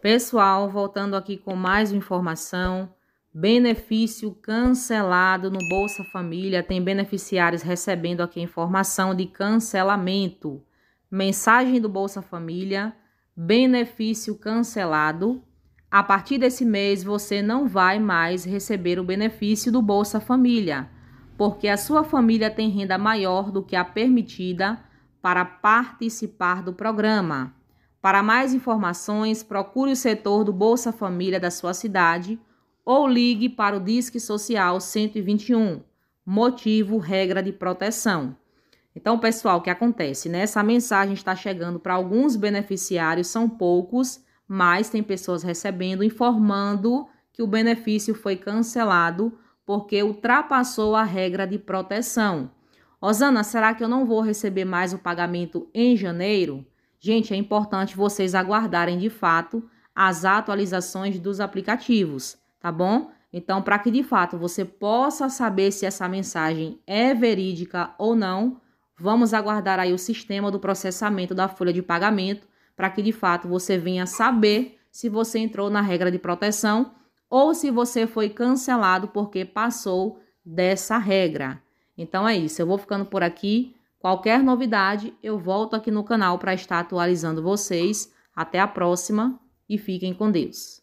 Pessoal, voltando aqui com mais informação. Benefício cancelado no Bolsa Família. Tem beneficiários recebendo aqui informação de cancelamento. Mensagem do Bolsa Família. Benefício cancelado. A partir desse mês, você não vai mais receber o benefício do Bolsa Família, porque a sua família tem renda maior do que a permitida para participar do programa. Para mais informações, procure o setor do Bolsa Família da sua cidade ou ligue para o Disque Social 121, motivo regra de proteção. Então, pessoal, o que acontece? Né? Essa mensagem está chegando para alguns beneficiários, são poucos, mas tem pessoas recebendo, informando que o benefício foi cancelado porque ultrapassou a regra de proteção. Osana, será que eu não vou receber mais o pagamento em janeiro? Gente, é importante vocês aguardarem de fato as atualizações dos aplicativos, tá bom? Então, para que de fato você possa saber se essa mensagem é verídica ou não, vamos aguardar aí o sistema do processamento da folha de pagamento para que de fato você venha saber se você entrou na regra de proteção ou se você foi cancelado porque passou dessa regra. Então é isso, eu vou ficando por aqui. Qualquer novidade, eu volto aqui no canal para estar atualizando vocês. Até a próxima e fiquem com Deus.